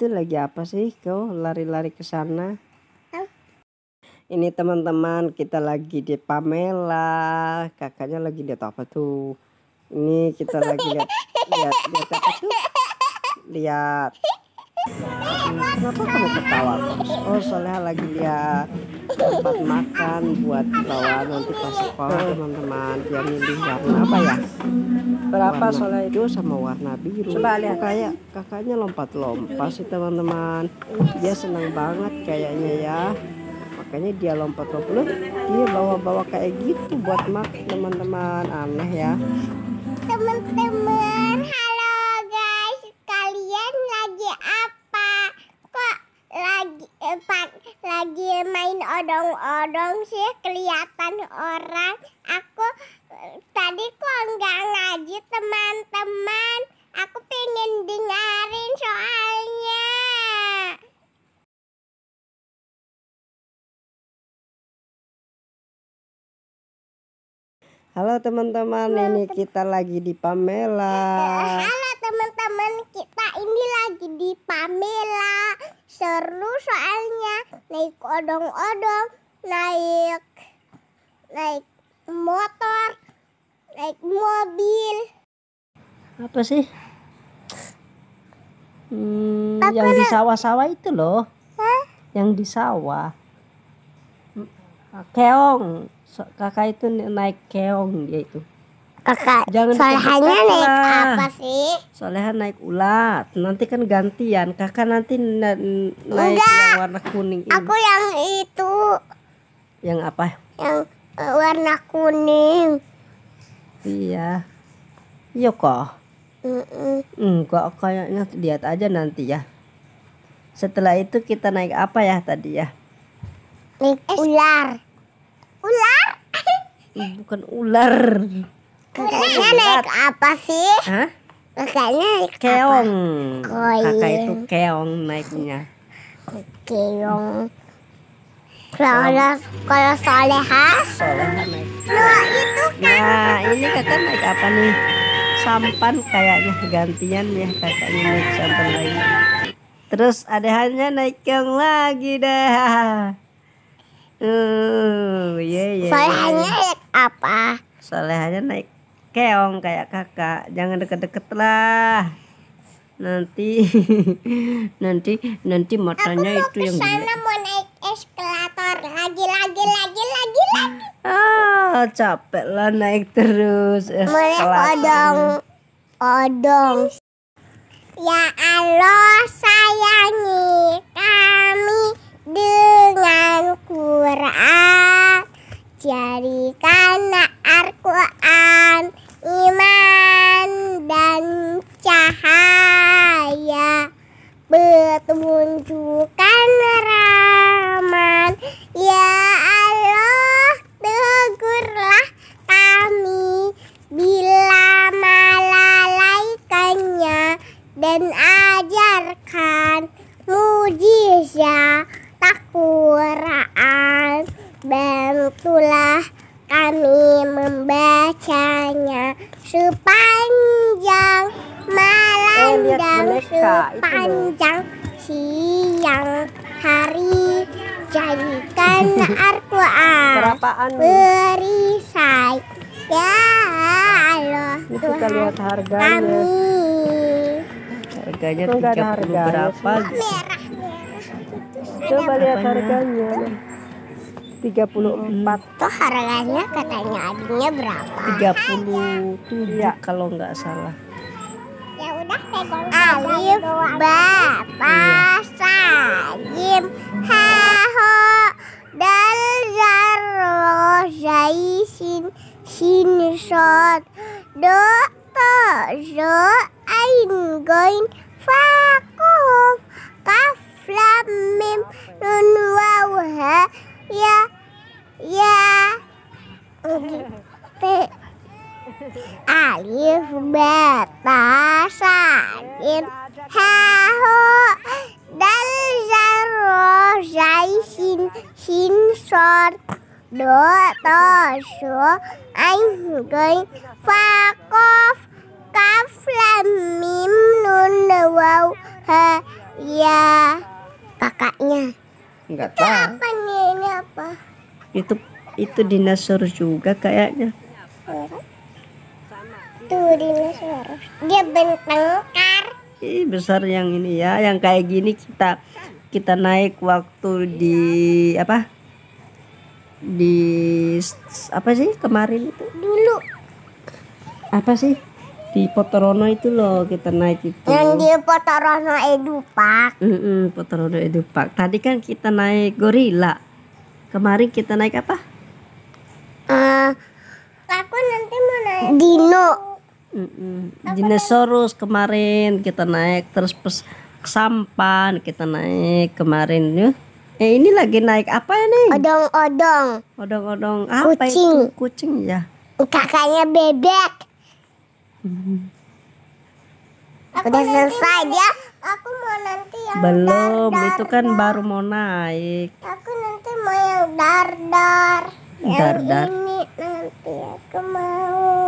itu lagi apa sih kau lari-lari ke sana? Ini teman-teman kita lagi di Pamela, kakaknya lagi lihat apa tuh? Ini kita lagi lihat lihat lihat apa tuh? Lihat. Kenapa kamu ketawa? Oh soalnya lagi lihat tempat makan buat bawa nanti ke sekolah teman-teman dia milih warna apa ya berapa soalnya itu sama warna biru coba lihat kayak kakaknya lompat-lompat sih teman-teman dia senang banget kayaknya ya makanya dia lompat-lompat dia bawa-bawa kayak gitu buat makan teman-teman aneh ya teman-teman lagi empat eh, lagi main odong-odong sih kelihatan orang aku tadi kok nggak ngaji teman-teman aku pengen dengerin soalnya Halo teman-teman, ini kita lagi di Pamela. Halo teman-teman kita ini lagi di Pamela seru soalnya naik odong-odong naik naik motor naik mobil apa sih hmm, yang di sawah-sawah itu loh Hah? yang di sawah hmm, keong kakak itu naik keong dia itu kakak jangan naik apa sih solehan naik ulat nanti kan gantian kakak nanti na naik yang warna kuning ini. aku yang itu yang apa yang e, warna kuning iya Yuk iya kok mm -mm. enggak kayaknya lihat aja nanti ya setelah itu kita naik apa ya tadi ya naik ular ular bukan ular Kakaknya naik apa sih? Hah? Kakaknya naik keong. apa? Keong. Kakak itu keong naiknya. Keong. Kalau kalau soleha? naik. Nah, itu kan. Nah, ini kakak naik apa nih? Sampan kayaknya gantian ya kakaknya naik sampan lagi. Terus ada hanya naik keong lagi dah. Uh, yeah, yeah. Solehanya naik apa? soalnya naik keong kayak kakak jangan deket-deket lah nanti nanti nanti matanya itu yang Aku mau naik eskalator lagi lagi lagi lagi lagi ah capek lah naik terus eskalator odong odong ya Allah sayangi kami dengan Quran kanak. Al-Quran, iman dan cahaya, bertunjukkan. sepanjang malam eh, dan sepanjang siang hari jadikan Al-Quran beri saya Allah Ini kita Tuhan lihat harganya. kami harganya tiga puluh berapa merah, coba lihat harganya 34 Tuh harganya katanya adiknya berapa? 37 ya. kalau nggak salah Ya udah pegang Alif, Ba, Ba, Sa, Jim, Ha, Ho, Dal, Zar, Ro, Zai, Sin, Sin, Sot, Do, To, Zo, Ain, Goin, Fa, Kaflamim Kaf, Lam, Mim, Nun, Ha, Yeah yeah, alif beta sadin ha ho dal zaro zai sin sin son đỗ to sữa anh gây pha dạ. có cá phlam mím luôn đầu hờ ya kakaknya Enggak tahu. Kakaknya itu itu dinosaur juga kayaknya tuh dinosaur dia bentengkar Ih, besar yang ini ya yang kayak gini kita kita naik waktu di apa di apa sih kemarin itu dulu apa sih di Potorono itu loh kita naik itu yang di Potorono Edu mm -mm, Potorono Edu tadi kan kita naik gorila Kemarin kita naik apa? Uh, aku nanti mau naik dino. Mm -mm. Dinosaurus kemarin kita naik terus pes sampan kita naik kemarin ya. Eh ini lagi naik apa ya, ini? Odong-odong. Odong-odong apa kucing. itu? Kucing ya. Kakaknya bebek. Hmm. Aku udah selesai dia. Aku mau nanti yang Belum, dar, dar, itu kan baru mau naik. Aku nanti mau yang dar dar. Yang dar dar. Ini nanti aku mau.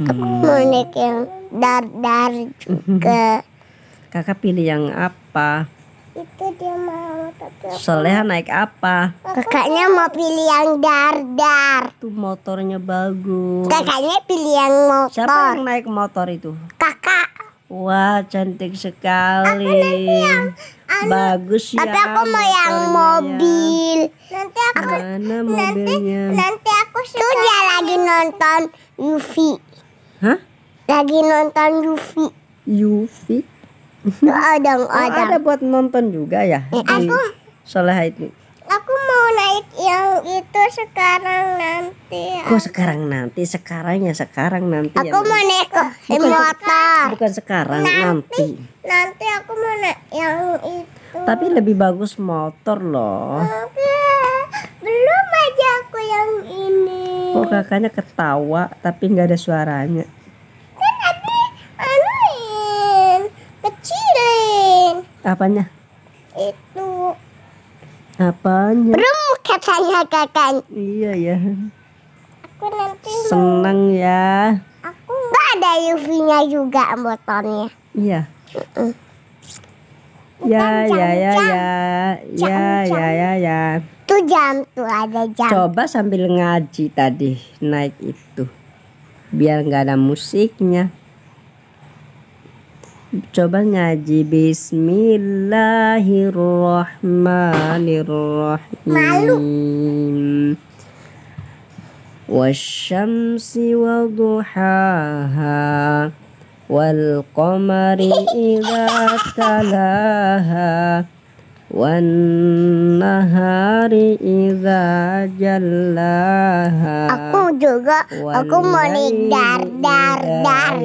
Hmm. Aku mau naik yang dar dar juga. Kakak pilih yang apa? Itu dia mau tapi soalnya Soleha naik apa? Kakaknya mau pilih yang dar dar. itu motornya bagus. Kakaknya pilih yang motor. Siapa yang naik motor itu? Kakak. Wah, cantik sekali. Aku nanti yang, anu, bagus ya. Tapi aku mau yang mobil. Nanti aku Mana mobilnya? Nanti, nanti aku suka dia lagi nonton UV. Hah? Lagi nonton UV. UV? Odong, odong. Oh, ada buat nonton juga ya? Eh, aku Soleh itu. Aku mau naik yang itu sekarang nanti. Ya. Kok sekarang nanti? Sekarang ya sekarang nanti. Aku ya, mau naik ke motor. Bukan sekarang, nanti. Nanti, nanti aku mau naik yang itu. Tapi lebih bagus motor loh. Oke. Belum aja aku yang ini. Kok kakaknya ketawa tapi nggak ada suaranya? Kan tadi anuin, kecilin. Apanya? Itu. Apanya? Belum katanya kakak. Iya ya aku seneng ya aku nggak ada UV-nya juga motornya iya uh -uh. Ya, jam, ya, ya, jam. ya, jam, ya, jam. ya, ya, ya. ya, ya, ya. Tuh jam tuh ada jam. Coba sambil ngaji tadi naik itu, biar nggak ada musiknya. Coba ngaji Bismillahirrahmanirrahim. Malu. والشمس وضحاها والقمر إذا تلاها والنهار إذا جلاها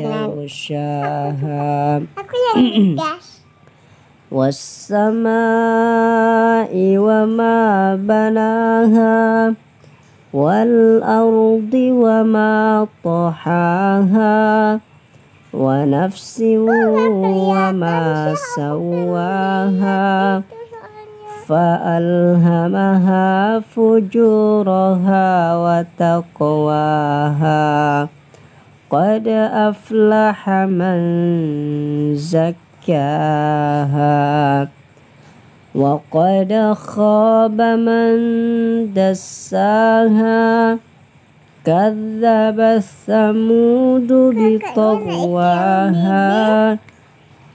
يغشاها والسماء وما بناها والأرض وما طحاها ونفس وما سواها فألهمها فجورها وتقواها قد أفلح من زكاها وقد خاب من دساها كذب ثمود بطغواها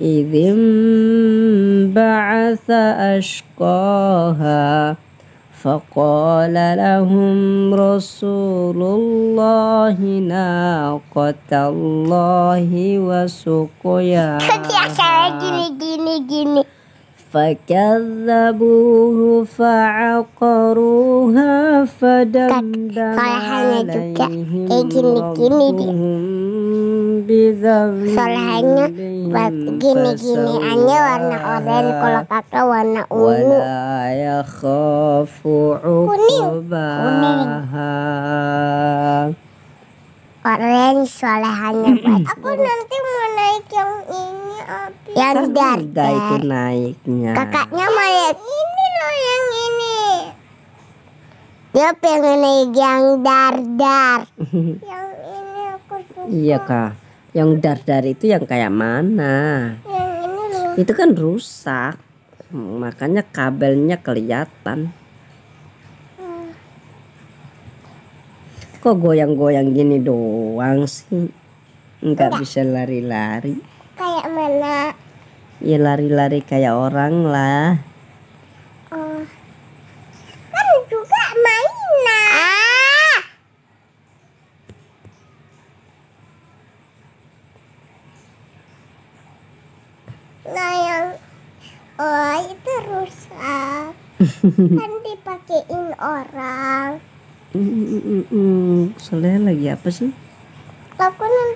إذ انبعث أشقاها فقال لهم رسول الله ناقة الله وسقياها فكذبوه فعقروها فدمدم عليهم eh, ربهم بذنبهم Soalnya gini-gini aja warna oranye kalau kakak warna ungu. Kuning. Kuning orange solehannya buat aku nanti mau naik yang ini Abi kan yang dar itu naiknya kakaknya mau naik ini loh yang ini dia pengen naik yang dar dar yang ini aku suka iya kak yang dar dar itu yang kayak mana yang ini loh. itu kan rusak makanya kabelnya kelihatan Kok goyang-goyang gini doang sih? Nggak bisa lari-lari. Kayak mana? Ya lari-lari kayak orang lah. Oh. Kan juga mainan. Ah. Nah yang oh itu rusak. kan dipakein orang. Hmm, hmm, hmm, hmm. Soalnya lagi apa sih? Lakukan